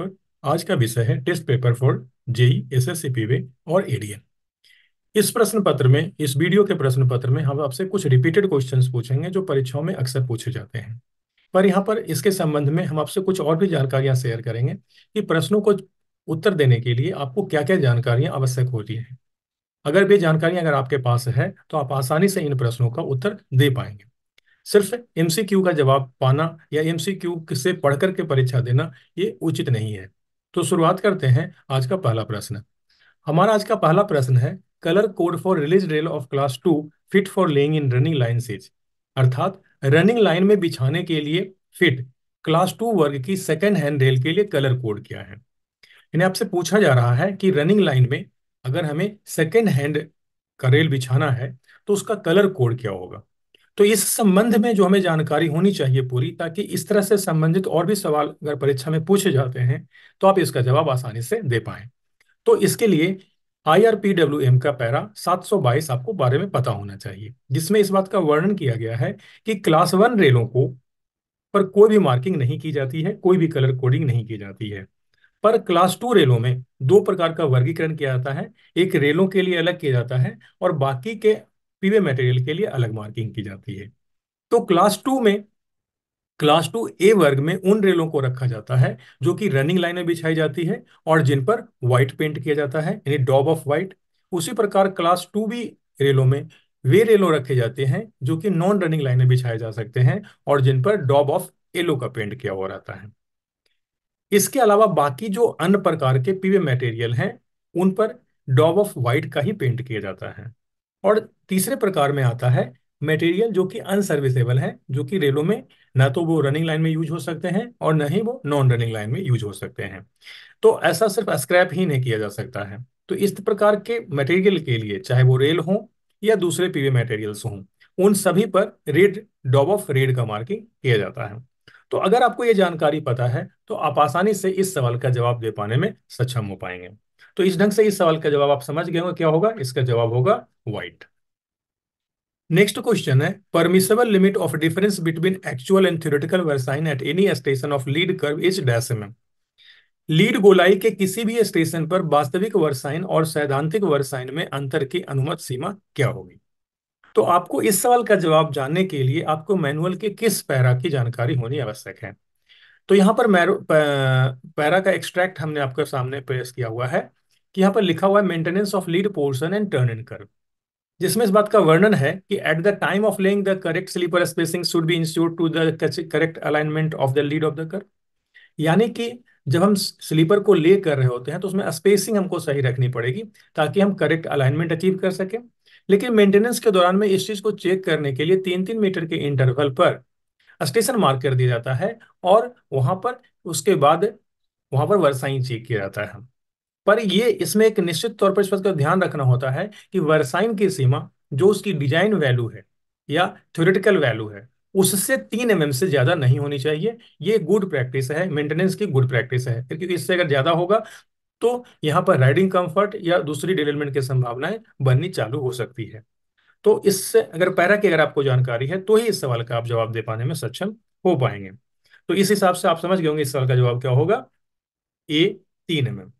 पर आज का विषय है test paper for JE S S और एडीएन इस प्रश्न पत्र में इस वीडियो के प्रश्न पत्र में हम आपसे कुछ रिपीटेड क्वेश्चन पूछेंगे जो परीक्षाओं में अक्सर पूछे जाते हैं पर यहाँ पर इसके संबंध में हम आपसे कुछ और भी जानकारियां शेयर करेंगे कि प्रश्नों को उत्तर देने के लिए आपको क्या क्या जानकारियां आवश्यक होती हैं अगर वे जानकारियां अगर आपके पास है तो आप आसानी से इन प्रश्नों का उत्तर दे पाएंगे सिर्फ एमसीक्यू का जवाब पाना या एमसीक्यू से पढ़ करके परीक्षा देना ये उचित नहीं है तो शुरुआत करते हैं आज का पहला प्रश्न हमारा आज का पहला प्रश्न है colour code for release rail of class two fit for laying in running line सीज अर्थात रनिंग लाइन में बिछाने के लिए फिट क्लास टू वर्ग की सेकेंड हैंड रेल के लिए कलर कोड क्या है इन्हें आपसे पूछा जा रहा है कि रनिंग लाइन में अगर हमें सेकेंड हैंड का रेल बिछाना है तो उसका कलर कोड क्या होगा तो इस संबंध में जो हमें जानकारी होनी चाहिए पूरी ताकि इस तरह से संबंधित और भी सवाल अगर परीक्षा में पूछे जाते हैं तो आप इसका जवाब आसानी से दे पाए तो इसके लिए I R P W M का पैरा 722 आपको बारे में पता होना चाहिए जिसमें इस बात का वर्णन किया गया है कि क्लास वन रेलों को पर कोई भी मार्किंग नहीं की जाती है कोई भी कलर कोडिंग नहीं की जाती है पर क्लास टू रेलों में दो प्रकार का वर्गीकरण किया जाता है एक रेलों के लिए अलग किया जाता है और बाकी के पीवे मटेरियल के लिए अलग मार्किंग की जाती है तो क्लास टू में क्लास टू ए वर्ग में उन रेलों को रखा जाता है जो कि रनिंग लाइनें बिछाई जाती है और जिन पर व्हाइट पेंट किया जाता है यानी डॉब ऑफ व्हाइट उसी प्रकार क्लास टू बी रेलों में वे रेलों रखे जाते हैं जो कि नॉन रनिंग लाइनें बिछाए जा सकते हैं और जिन पर डॉब ऑफ येलो का पेंट किया हुआ रहता है इसके अलावा बाकी जो अन्य प्रकार के पीवे मटेरियल हैं उन पर डॉब ऑफ व्हाइट का ही पेंट किया जाता है और तीसरे प्रकार में आता है मटेरियल जो कि अनसर्विसेबल है जो कि रेलों में ना तो वो रनिंग लाइन में यूज हो सकते हैं और न ही वो नॉन रनिंग लाइन में यूज हो सकते हैं तो ऐसा सिर्फ स्क्रैप ही नहीं किया जा सकता है तो इस प्रकार के मटेरियल के लिए चाहे वो रेल हो या दूसरे पीवे मटेरियल्स हों उन सभी पर रेड डॉब ऑफ रेड का मार्किंग किया जाता है तो अगर आपको ये जानकारी पता है तो आप आसानी से इस सवाल का जवाब दे पाने में सक्षम हो पाएंगे तो इस ढंग से इस सवाल का जवाब आप समझ गए क्या होगा इसका जवाब होगा व्हाइट नेक्स्ट क्वेश्चन है permissible limit of difference between actual and theoretical versine at any station of lead curve is dash M lead गोलाई के किसी भी स्टेशन पर वास्तविक वर्साइन और सैद्धांतिक वर्साइन में अंतर की अनुमत सीमा क्या होगी तो आपको इस सवाल का जवाब जानने के लिए आपको मैनुअल के किस पैरा की जानकारी होनी आवश्यक है तो यहाँ पर मैरो पैरा का एक्सट्रैक्ट हमने आपके सामने पेश किया हुआ है कि यहाँ पर लिखा हुआ है maintenance of lead portion and turn in curve जिसमें इस बात का वर्णन है कि at the time of laying the correct sleeper spacing should be ensure to the correct alignment of the lead of the curve यानी कि जब हम स्लीपर को ले कर रहे होते हैं तो उसमें स्पेसिंग हमको सही रखनी पड़ेगी ताकि हम करेक्ट अलाइनमेंट अचीव कर सकें लेकिन मेंटेनेंस के दौरान में इस चीज को चेक करने के लिए तीन तीन मीटर के इंटरवल पर स्टेशन मार्क कर दिया जाता है और वहां पर उसके बाद वहां पर वर्साइन चेक किया जाता है पर ये इसमें एक निश्चित तौर पर इस बात का ध्यान रखना होता है कि वर्साइन की सीमा जो उसकी डिजाइन वैल्यू है या थ्योरेटिकल वैल्यू है उससे तीन एम mm से ज्यादा नहीं होनी चाहिए ये गुड प्रैक्टिस है मेंटेनेंस की गुड प्रैक्टिस है क्योंकि इससे अगर ज्यादा होगा तो यहाँ पर राइडिंग कंफर्ट या दूसरी डेवलपमेंट की संभावनाएं बननी चालू हो सकती है तो इससे अगर पैरा की अगर आपको जानकारी है तो ही इस सवाल का आप जवाब दे पाने में सक्षम हो पाएंगे तो इस हिसाब से आप समझ गए होंगे इस सवाल का जवाब क्या होगा ए तीन M M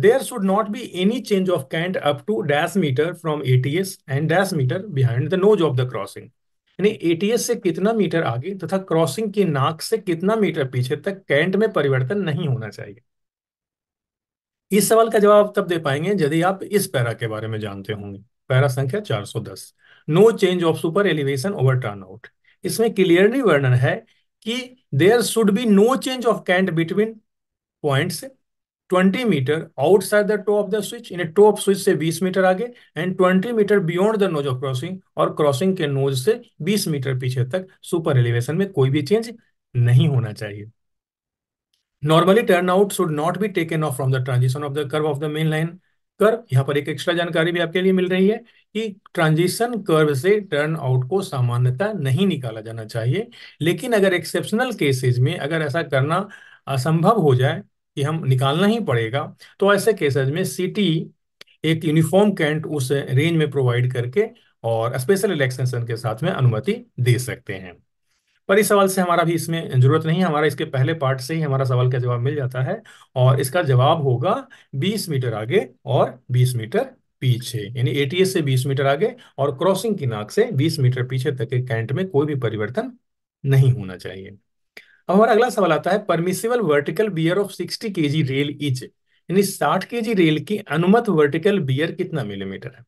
there should not be any change of cant up to dash metre from S and dash metre behind the nose of the crossing यानी एटीएस से कितना मीटर आगे तथा क्रॉसिंग की नाक से कितना मीटर पीछे तक कैंट में परिवर्तन नहीं होना चाहिए इस सवाल का जवाब तब दे पाएंगे यदि आप इस पैरा के बारे में जानते होंगे पैरा संख्या 410 no change of super elevation over turn out इसमें क्लियरली वर्णन है कि there should be no change of cant between points 20 metre outside the top of the switch इन टॉप स्विच से 20 मीटर आगे and 20 metre beyond the nose of crossing और crossing के nose से 20 मीटर पीछे तक सुपर एलिवेशन में कोई भी चेंज नहीं होना चाहिए normally turn out should not be taken off from the transition of the curve of the main line curve यहाँ पर एक एक्स्ट्रा जानकारी भी आपके लिए मिल रही है कि ट्रांजिशन कर्व से टर्न आउट को सामान्यता नहीं निकाला जाना चाहिए लेकिन अगर एक्सेप्शनल केसेस में अगर ऐसा करना असंभव हो जाए कि हम निकालना ही पड़ेगा तो ऐसे केसेस में सिटी एक यूनिफॉर्म कैंट उस रेंज में प्रोवाइड करके और स्पेशल इलेक्शन के साथ में अनुमति दे सकते हैं पर इस सवाल से हमारा भी इसमें जरूरत नहीं है हमारा इसके पहले पार्ट से ही हमारा सवाल का जवाब मिल जाता है और इसका जवाब होगा 20 मीटर आगे और 20 मीटर पीछे यानी एटीएस से 20 मीटर आगे और क्रॉसिंग की नाक से 20 मीटर पीछे तक के कैंट में कोई भी परिवर्तन नहीं होना चाहिए अब हमारा अगला सवाल आता है permissible vertical wear of sixty K G rail etch यानी साठ के जी रेल की अनुमत वर्टिकल बियर कितना मिलीमीटर है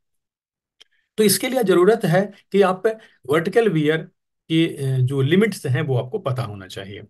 तो इसके लिए जरूरत है कि आप वर्टिकल बियर कि जो लिमिट्स हैं वो आपको पता होना चाहिए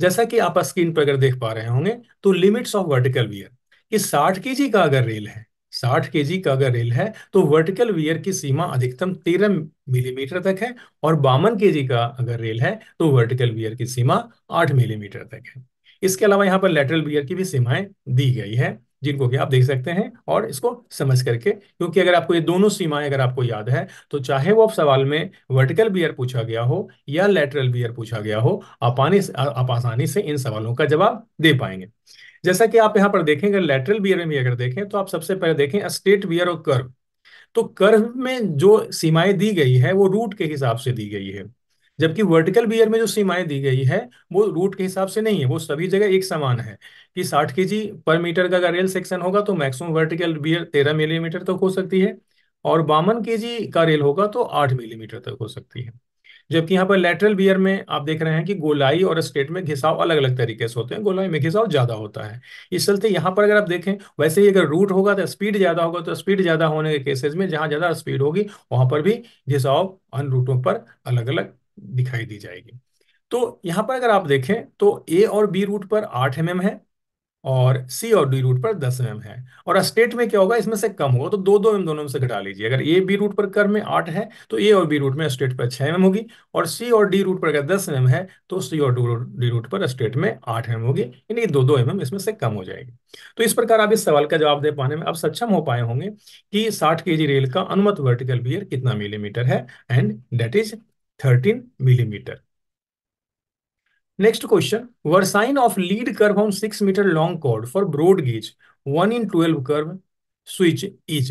जैसा कि आप स्क्रीन पर अगर देख पा रहे होंगे तो लिमिट्स ऑफ वर्टिकल वियर कि साठ के का अगर रेल है साठ के जी का अगर रेल है तो वर्टिकल वियर की सीमा अधिकतम तेरह मिलीमीटर तक है और बावन के जी का अगर रेल है तो वर्टिकल वियर की सीमा आठ मिलीमीटर तक है इसके अलावा यहाँ पर लेटरल वियर की भी सीमाएं दी गई है जिनको कि आप देख सकते हैं और इसको समझ करके क्योंकि अगर आपको ये दोनों सीमाएं अगर आपको याद है तो चाहे वो आप सवाल में वर्टिकल बियर पूछा गया हो या लेटरल बियर पूछा गया हो आपानी आप आसानी से इन सवालों का जवाब दे पाएंगे जैसा कि आप यहाँ पर देखें अगर लेटरल बियर में भी अगर देखें तो आप सबसे पहले देखें स्टेट बियर और कर्व तो कर्व में जो सीमाएं दी गई है वो रूट के हिसाब से दी गई है जबकि वर्टिकल बियर में जो सीमाएं दी गई है वो रूट के हिसाब से नहीं है वो सभी जगह एक समान है कि 60 जी पर मीटर का रेल सेक्शन होगा तो मैक्सिमम वर्टिकल बियर 13 मिलीमीटर तक तो हो सकती है और बावन जी का रेल होगा तो 8 मिलीमीटर तक हो सकती है जबकि यहाँ पर लेटरल बियर में आप देख रहे हैं कि गोलाई और स्टेट में घिसाव अलग अलग तरीके से होते हैं गोलाई में घिसाव ज्यादा होता है इस चलते यहाँ पर अगर आप देखें वैसे ही अगर रूट होगा तो स्पीड ज्यादा होगा तो स्पीड ज्यादा होने के केसेज में जहां ज्यादा स्पीड होगी वहां पर भी घिसाव अन्य रूटों पर अलग अलग दिखाई दी जाएगी तो यहां पर अगर आप देखें तो ए और बी रूट पर आठ एम है और सी और डी रूट पर दस एम है और स्टेट में क्या होगा इसमें से कम होगा तो दो दो एम दोनों में से घटा लीजिए अगर ए बी रूट पर कर में आठ है तो ए और बी रूट में स्टेट पर छह एम होगी और सी और डी रूट पर अगर दस एम है तो सी और डी रूट पर स्टेट में आठ एम होगी यानी दो दो एम इसमें से कम हो जाएगी तो इस प्रकार आप इस सवाल का जवाब दे पाने में आप सक्षम हो पाए होंगे कि साठ के रेल का अनुमत वर्टिकल बियर कितना मिलीमीटर है and that is thirteen millimetre next question versine of lead curve on six metre long chord for for gauge one in twelve curve switch is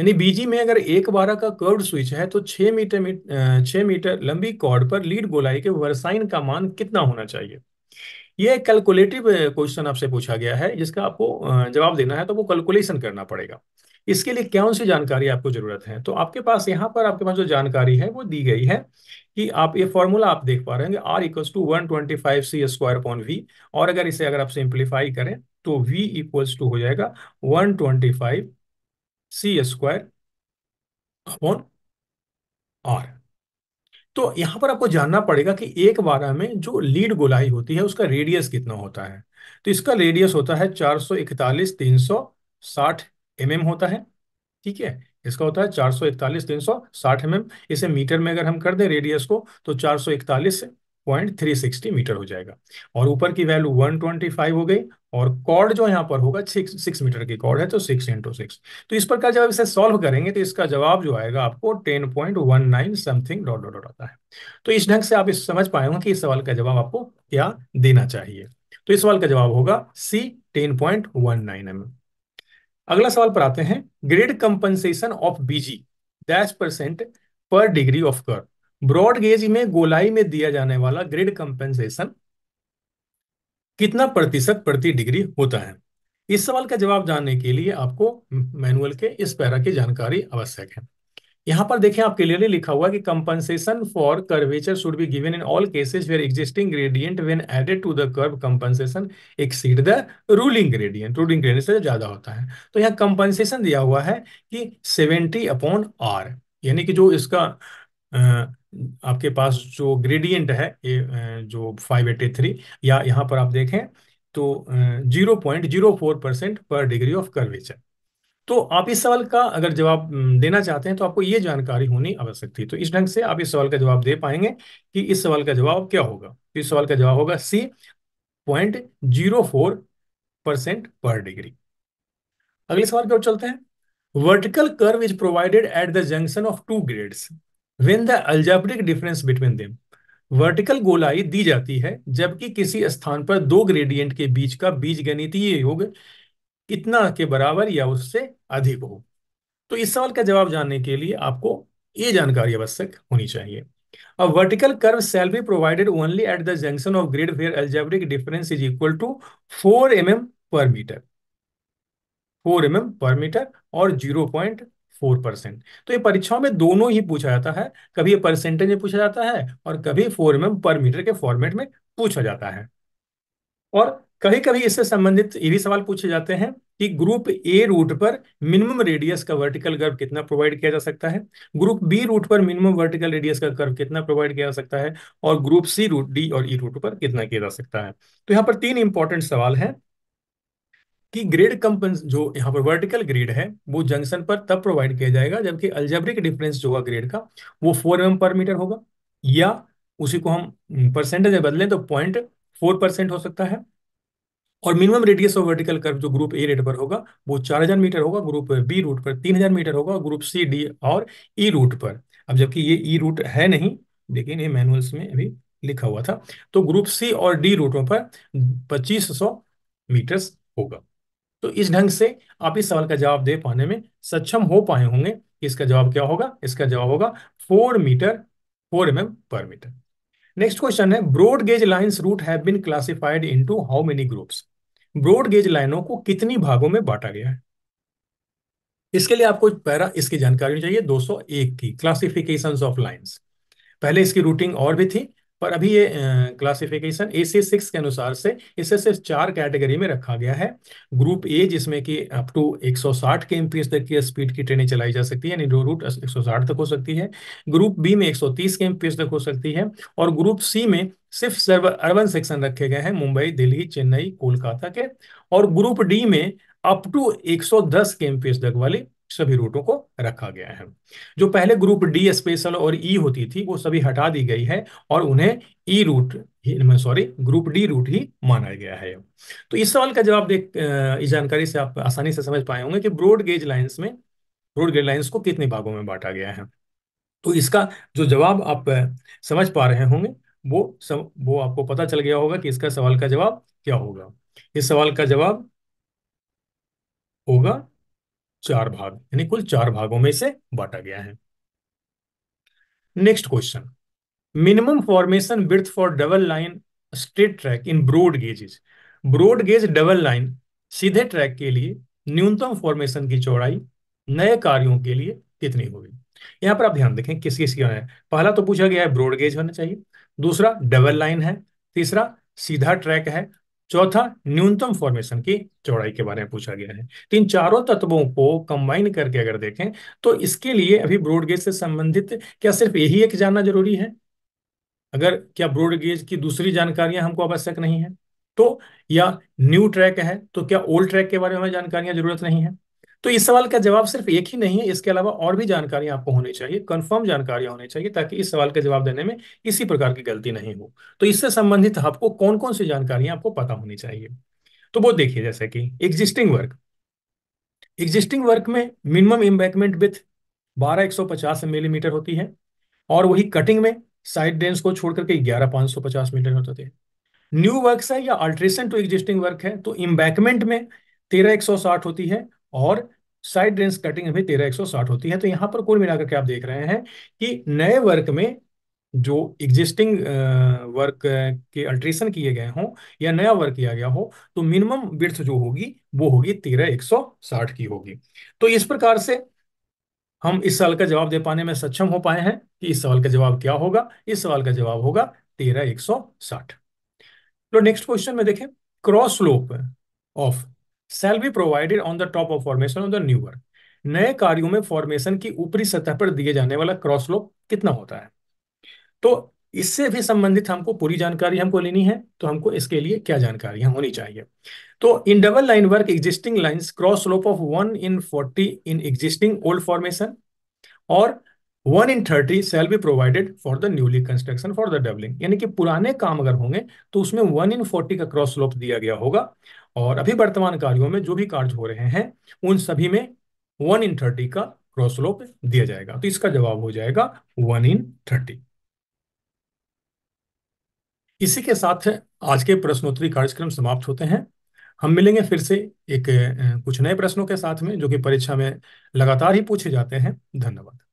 यानी बीजी में अगर एक बारह का कर्व स्विच है तो छह मीटर छह मीटर लंबी कॉर्ड पर लीड गोलाई के वर्साइन का मान कितना होना चाहिए यह कैलकुलेटिव क्वेश्चन आपसे पूछा गया है जिसका आपको जवाब देना है तो वो कैलकुलेशन करना पड़ेगा इसके लिए कौन सी जानकारी आपको जरूरत है तो आपके पास यहाँ पर आपके पास जो जानकारी है वो दी गई है कि आप ये फॉर्मूला आप देख पा रहे होंगे R equals to one twenty five C square upon V और अगर इसे अगर आप सिंप्लीफाई करें तो वी इक्वल्स टू हो जाएगा one twenty five C square upon R तो यहां पर आपको जानना पड़ेगा कि एक बारह में जो लीड गोलाई होती है उसका रेडियस कितना होता है तो इसका रेडियस होता है चार सौ इकतालीस तीन सौ साठ एम होता है ठीक है इसका होता है चार सौ इकतालीस तीन सौ साठ एम एम इसे मीटर में अगर हम कर दें रेडियस को तो चार सौ इकतालीस पॉइंट थ्री सिक्सटी मीटर हो जाएगा और ऊपर की वैल्यू वन ट्वेंटी फाइव हो गई और कॉर्ड जो यहाँ पर होगा सिक्स सिक्स मीटर की कॉर्ड है तो सिक्स इंटू सिक्स तो इस प्रकार जब इसे सॉल्व करेंगे तो इसका जवाब जो आएगा आपको ten point one nine something dot dot dot आता है तो इस ढंग से आप इस समझ पाए होंगे कि इस सवाल का जवाब आपको क्या देना चाहिए तो इस सवाल का जवाब होगा C ten point one nine M अगला सवाल पर आते हैं grade compensation of BG dash percent per degree of curve broad gauge में गोलाई में दिया जाने वाला ग्रेड कंपनसेशन कितना प्रतिशत प्रति डिग्री होता है इस सवाल का जवाब जानने के लिए आपको मैनुअल के इस पैरा की जानकारी आवश्यक है यहां पर देखें आप क्लियरली लिखा हुआ कि compensation for curvature should be given in all cases where existing gradient when added to the curve compensation exceed the ruling gradient ruling gradient से ज्यादा होता है तो यहाँ कंपनसेशन दिया हुआ है कि सेवेंटी अपॉन आर यानी कि जो इसका आपके पास जो ग्रेडियंट है ये जो 583 या यहाँ पर आप देखें तो zero point zero four percent per degree of curvature तो आप इस सवाल का अगर जवाब देना चाहते हैं तो आपको ये जानकारी होनी आवश्यक थी तो इस ढंग से आप इस सवाल का जवाब दे पाएंगे कि इस सवाल का जवाब क्या होगा तो इस सवाल का जवाब होगा C point zero four percent per degree अगले सवाल की ओर चलते हैं vertical curve is provided at the junction of two grades when the algebraic difference between them vertical गोलाई दी जाती है जबकि किसी स्थान पर दो ग्रेडियंट के बीच का बीजगणितीय योग कितना के बराबर या उससे अधिक हो तो इस सवाल का जवाब जानने के लिए आपको ये जानकारी आवश्यक होनी चाहिए A vertical curve shall be provided only at the junction of grid where algebraic difference is equal to 4 mm per meter. 4 M per metre और फोर परसेंट तो ये परीक्षाओं में दोनों ही पूछा जाता है कभी ये परसेंटेज में पूछा जाता है और कभी एम एम पर मीटर के फॉर्मेट में पूछा जाता है और कभी कभी इससे संबंधित ये भी सवाल पूछे जाते हैं कि ग्रुप ए रूट पर मिनिमम रेडियस का वर्टिकल कर्व कितना प्रोवाइड किया जा सकता है ग्रुप बी रूट पर मिनिमम वर्टिकल रेडियस का कर्व कितना प्रोवाइड किया जा सकता है और ग्रुप सी रूट डी और ई e रूट पर कितना किया जा सकता है तो यहाँ पर तीन इंपॉर्टेंट सवाल है कि ग्रेड कंपन जो यहाँ पर वर्टिकल ग्रेड है वो जंक्शन पर तब प्रोवाइड किया जाएगा जबकि अल्जेब्रिक डिफरेंस जो होगा ग्रेड का वो फोर एम पर मीटर होगा या उसी को हम परसेंटेज बदले बदलें तो पॉइंट फोर परसेंट हो सकता है और minimum radius of vertical curve जो ग्रुप ए रेट पर होगा वो 4000 मीटर होगा ग्रुप बी रूट पर 3000 मीटर होगा ग्रुप सी डी और ई e रूट पर अब जबकि ये ई e रूट है नहीं लेकिन ये मैनुअल्स में अभी लिखा हुआ था तो ग्रुप सी और डी रूटों पर 2500 मीटर होगा तो इस ढंग से आप इस सवाल का जवाब दे पाने में सक्षम हो पाए होंगे इसका जवाब क्या होगा इसका जवाब होगा four metre four M per metre next question है broad gauge lines route have been classified into how many groups broad gauge लाइनों को कितनी भागों में बांटा गया है इसके लिए आपको पैरा इसकी जानकारी चाहिए 201 की क्लासिफिकेशंस ऑफ लाइंस पहले इसकी रूटिंग और भी थी पर अभी ये क्लासिफिकेशन ए सी सिक्स के अनुसार से इसे सिर्फ चार कैटेगरी में रखा गया है ग्रुप ए जिसमें कि अप टू 160 के एम तक की स्पीड की ट्रेनें चलाई जा सकती है यानी रूट 160 तक हो सकती है ग्रुप बी में 130 के एम तक हो सकती है और ग्रुप सी में सिर्फ सर्व अर्बन सेक्शन रखे गए हैं मुंबई दिल्ली चेन्नई कोलकाता के और ग्रुप डी में अप टू दस के एम तक वाली सभी रूटों को रखा गया है जो पहले ग्रुप डी स्पेशल और ई e होती थी वो सभी हटा दी गई है और उन्हें E e route sorry group D route ही माना गया है तो इस सवाल का जवाब देख इस जानकारी से आप आसानी से समझ पाए होंगे कि ब्रॉड गेज लाइन्स में ब्रॉड गेज लाइन्स को कितने भागों में बांटा गया है तो इसका जो जवाब आप समझ पा रहे होंगे वो सम, वो आपको पता चल गया होगा कि इसका सवाल का जवाब क्या होगा इस सवाल का जवाब होगा चार भाग यानी कुल चार भागों में इसे बांटा गया है next question minimum formation width for double line straight track in broad gauges broad gauge double line सीधे ट्रैक के लिए न्यूनतम फॉर्मेशन की चौड़ाई नए कार्यों के लिए कितनी होगी यहां पर आप ध्यान देखें किस किस है पहला तो पूछा गया है ब्रोड गेज होना चाहिए दूसरा डबल लाइन है तीसरा सीधा ट्रैक है चौथा न्यूनतम फॉर्मेशन की चौड़ाई के बारे में पूछा गया है तीन चारों तत्वों को कंबाइन करके अगर देखें तो इसके लिए अभी ब्रोडगेज से संबंधित क्या सिर्फ यही एक जानना जरूरी है अगर क्या ब्रॉडगेज की दूसरी जानकारियां हमको आवश्यक नहीं है तो या न्यू ट्रैक है तो क्या ओल्ड ट्रैक के बारे में हमें जानकारियां जरूरत नहीं है तो इस सवाल का जवाब सिर्फ एक ही नहीं है इसके अलावा और भी जानकारी आपको होनी चाहिए कंफर्म जानकारियां होनी चाहिए ताकि इस सवाल का जवाब देने में किसी प्रकार की गलती नहीं हो तो इससे संबंधित आपको कौन कौन सी जानकारियां आपको पता होनी चाहिए तो वो देखिए जैसे कि एग्जिस्टिंग वर्क एग्जिस्टिंग वर्क में मिनिमम इम्बैकमेंट विथ बारह एक मिलीमीटर होती है और वही कटिंग में साइड डेंस को छोड़ करके ग्यारह पांच सौ पचास मीटर होते थे न्यू वर्क है या अल्ट्रेशन टू एग्जिस्टिंग वर्क है तो इम्बैकमेंट में तेरह एक सौ साठ होती है और साइड रेंज कटिंग अभी तेरह एक सौ साठ होती है तो यहाँ पर कुल मिलाकर के आप देख रहे हैं कि नए वर्क में जो एग्जिस्टिंग वर्क के अल्ट्रेशन किए गए हों या नया वर्क किया गया हो तो मिनिमम बिर्थ जो होगी वो होगी तेरह एक सौ साठ की होगी तो इस प्रकार से हम इस सवाल का जवाब दे पाने में सक्षम हो पाए हैं कि इस सवाल का जवाब क्या होगा इस सवाल का जवाब होगा तेरह एक सौ साठ तो नेक्स्ट क्वेश्चन में देखें cross slope of shall be provided on the top of formation of the newer नए कार्यों में फॉर्मेशन की ऊपरी सतह पर दिए जाने वाला क्रॉस लोब कितना होता है तो इससे भी संबंधित हमको पूरी जानकारी हमको लेनी है तो हमको इसके लिए क्या जानकारी होनी चाहिए तो in double line work existing line cross slope of one in forty in existing old formation और one in thirty shall be provided for the newly construction for the doubling यानी कि पुराने काम अगर होंगे तो उसमें वन इन फोर्टी का क्रॉस स्लोप दिया गया होगा और अभी वर्तमान कार्यों में जो भी कार्य हो रहे हैं उन सभी में वन इन थर्टी का क्रॉस स्लोप दिया जाएगा तो इसका जवाब हो जाएगा वन इन थर्टी इसी के साथ आज के प्रश्नोत्तरी कार्यक्रम समाप्त होते हैं हम मिलेंगे फिर से एक कुछ नए प्रश्नों के साथ में जो कि परीक्षा में लगातार ही पूछे जाते हैं धन्यवाद